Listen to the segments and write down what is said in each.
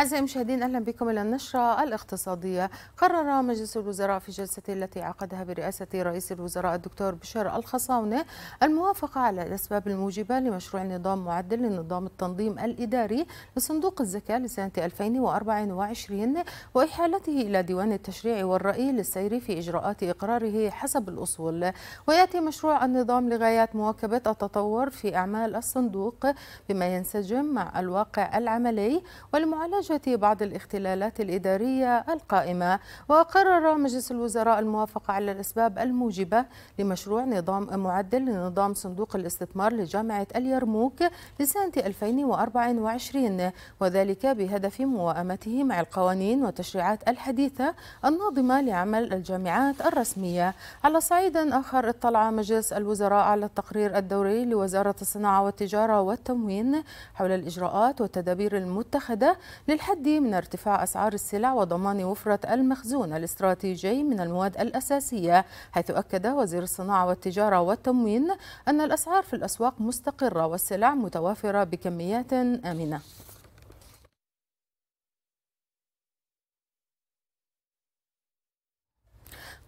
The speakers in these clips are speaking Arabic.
أعزائي المشاهدين أهلا بكم إلى النشرة الاقتصادية قرر مجلس الوزراء في جلسته التي عقدها برئاسة رئيس الوزراء الدكتور بشار الخصاونة الموافقة على الأسباب الموجبة لمشروع نظام معدل لنظام التنظيم الإداري لصندوق الزكاة لسنة 2024 وإحالته إلى ديوان التشريع والرأي للسير في إجراءات إقراره حسب الأصول ويأتي مشروع النظام لغايات مواكبة التطور في أعمال الصندوق بما ينسجم مع الواقع العملي والمعالجة معالجة بعض الاختلالات الإدارية القائمة وقرر مجلس الوزراء الموافقة على الأسباب الموجبة لمشروع نظام معدل لنظام صندوق الاستثمار لجامعة اليرموك لسنة 2024 وذلك بهدف موائمته مع القوانين والتشريعات الحديثة الناظمة لعمل الجامعات الرسمية على صعيد آخر اطلع مجلس الوزراء على التقرير الدوري لوزارة الصناعة والتجارة والتموين حول الإجراءات والتدابير المتخذة للحد من ارتفاع أسعار السلع وضمان وفرة المخزون الاستراتيجي من المواد الأساسية حيث أكد وزير الصناعة والتجارة والتموين أن الأسعار في الأسواق مستقرة والسلع متوافرة بكميات آمنة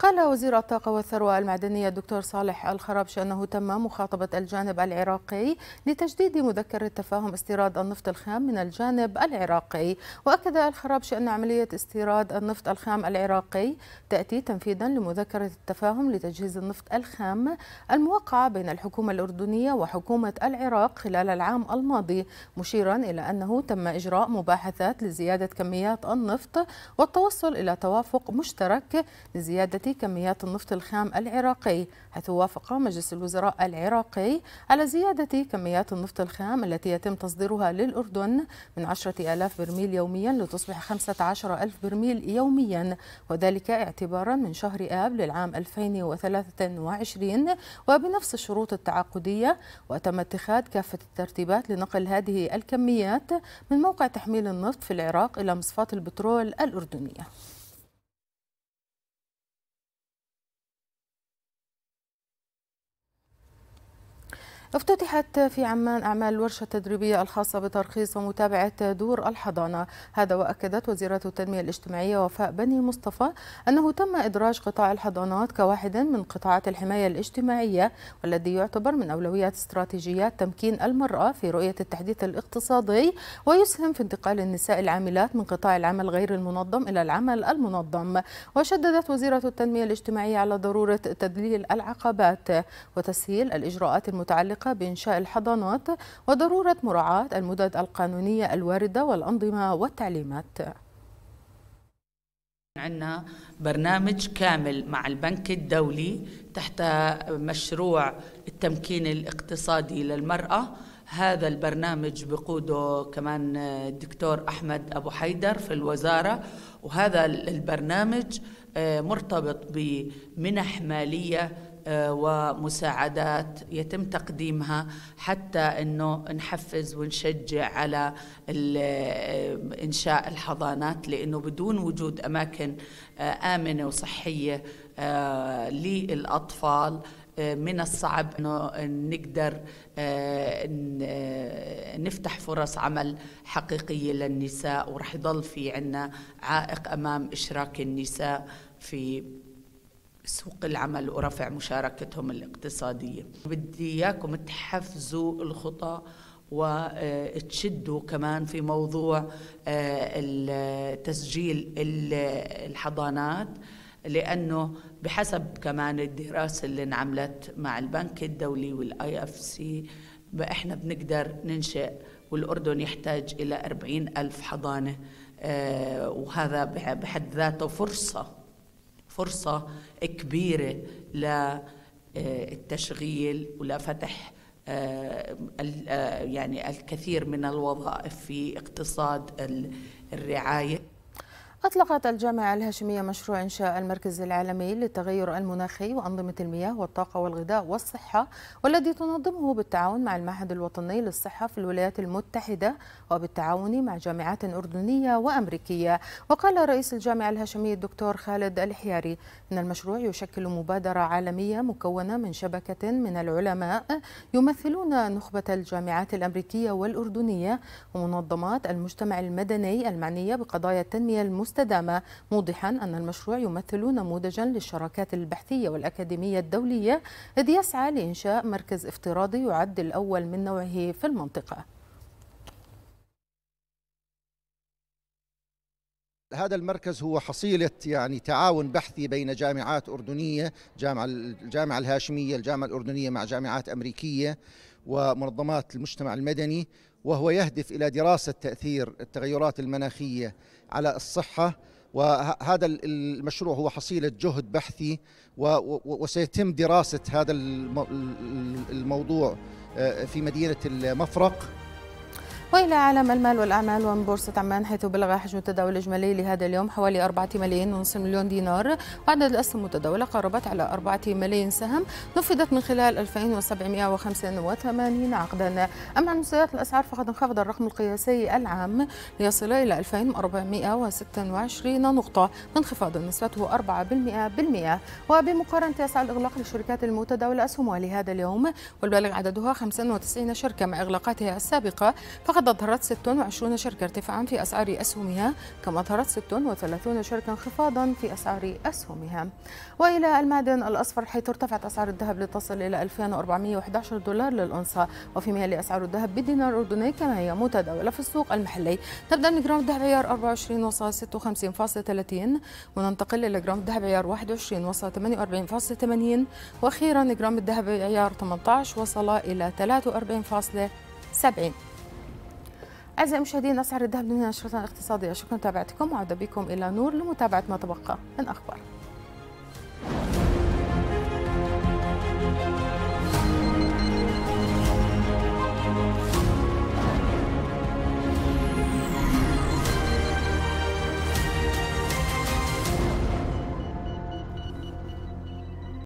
قال وزير الطاقة والثروة المعدنية الدكتور صالح الخرابش أنه تم مخاطبة الجانب العراقي لتجديد مذكرة تفاهم استيراد النفط الخام من الجانب العراقي وأكد الخرابش أن عملية استيراد النفط الخام العراقي تأتي تنفيذا لمذكرة التفاهم لتجهيز النفط الخام الموقعة بين الحكومة الأردنية وحكومة العراق خلال العام الماضي مشيرا إلى أنه تم إجراء مباحثات لزيادة كميات النفط والتوصل إلى توافق مشترك لزيادة كميات النفط الخام العراقي حيث وافق مجلس الوزراء العراقي على زيادة كميات النفط الخام التي يتم تصديرها للأردن من 10000 برميل يوميا لتصبح 15000 برميل يوميا وذلك اعتبارا من شهر آب للعام 2023 وبنفس الشروط التعاقدية وتم اتخاذ كافة الترتيبات لنقل هذه الكميات من موقع تحميل النفط في العراق إلى مصفات البترول الأردنية افتتحت في عمان أعمال الورشة التدريبية الخاصة بترخيص ومتابعة دور الحضانة هذا وأكدت وزيرة التنمية الاجتماعية وفاء بني مصطفى أنه تم إدراج قطاع الحضانات كواحد من قطاعات الحماية الاجتماعية والذي يعتبر من أولويات استراتيجيات تمكين المرأة في رؤية التحديث الاقتصادي ويسهم في انتقال النساء العاملات من قطاع العمل غير المنظم إلى العمل المنظم وشددت وزيرة التنمية الاجتماعية على ضرورة تدليل العقبات وتسهيل الإجراءات المتعلقة المتعلقة بإنشاء الحضانات وضرورة مراعاة المدد القانونية الواردة والأنظمة والتعليمات عندنا برنامج كامل مع البنك الدولي تحت مشروع التمكين الاقتصادي للمرأة هذا البرنامج بقوده كمان الدكتور أحمد أبو حيدر في الوزارة وهذا البرنامج مرتبط بمنح مالية آه، ومساعدات يتم تقديمها حتى انه نحفز ونشجع على آه، انشاء الحضانات لانه بدون وجود اماكن آه، امنه وصحيه للاطفال من الصعب انه نقدر نفتح فرص عمل حقيقيه للنساء ورح يضل في عنا عائق امام اشراك النساء في سوق العمل ورفع مشاركتهم الاقتصادية بدي إياكم تحفزوا الخطى وتشدوا كمان في موضوع آه، تسجيل الحضانات لانه بحسب كمان الدراسه اللي انعملت مع البنك الدولي والاي اف سي احنا بنقدر ننشئ والاردن يحتاج الى أربعين الف حضانه آه، وهذا بحد ذاته فرصه فرصة كبيرة للتشغيل ولفتح آه، آه، يعني الكثير من الوظائف في اقتصاد الرعاية أطلقت الجامعة الهاشمية مشروع إنشاء المركز العالمي للتغير المناخي وأنظمة المياه والطاقة والغذاء والصحة والذي تنظمه بالتعاون مع المعهد الوطني للصحة في الولايات المتحدة وبالتعاون مع جامعات أردنية وأمريكية وقال رئيس الجامعة الهاشمية الدكتور خالد الحياري إن المشروع يشكل مبادرة عالمية مكونة من شبكة من العلماء يمثلون نخبة الجامعات الأمريكية والأردنية ومنظمات المجتمع المدني المعنية بقضايا التنمية المستقبلية المستدامة موضحا أن المشروع يمثل نموذجا للشراكات البحثية والأكاديمية الدولية إذ يسعى لإنشاء مركز افتراضي يعد الأول من نوعه في المنطقة هذا المركز هو حصيلة يعني تعاون بحثي بين جامعات أردنية جامعة الجامعة الهاشمية الجامعة الأردنية مع جامعات أمريكية ومنظمات المجتمع المدني وهو يهدف إلى دراسة تأثير التغيرات المناخية على الصحة وهذا المشروع هو حصيلة جهد بحثي وسيتم دراسة هذا الموضوع آه، في مدينة المفرق وإلى عالم المال والأعمال ومن بورصة عمان حيث بلغ حجم التداول الإجمالي لهذا اليوم حوالي 4 ملايين ونصف مليون دينار وعدد الأسهم المتداولة قربت على 4 ملايين سهم نفذت من خلال 2785 عقدا أما عن مستويات الأسعار فقد انخفض الرقم القياسي العام ليصل إلى 2426 نقطة انخفاض نسبته 4% وبمقارنة يسعى الإغلاق للشركات المتداولة أسهمها لهذا اليوم والبالغ عددها 95 شركة مع إغلاقاتها السابقة فقد ذهب أظهرت 26 شركة ارتفاعا في أسعار أسهمها كما أظهرت 36 شركة انخفاضا في أسعار أسهمها وإلى المعدن الأصفر حيث ارتفعت أسعار الذهب لتصل إلى 2411 دولار للأنصة وفي مهل أسعار الذهب بالدينار الأردني كما هي متداولة في السوق المحلي تبدأ من جرام الذهب عيار 24 وصل 56.30 وننتقل إلى جرام الذهب عيار 21 وصل 48.80 وأخيرا جرام الذهب عيار 18 وصل إلى 43.70 أعزائي المشاهدين أسعار الذهب لنهاية نشرتنا الاقتصادية شكرا لمتابعتكم وعودة بكم إلى نور لمتابعة ما تبقى من أخبار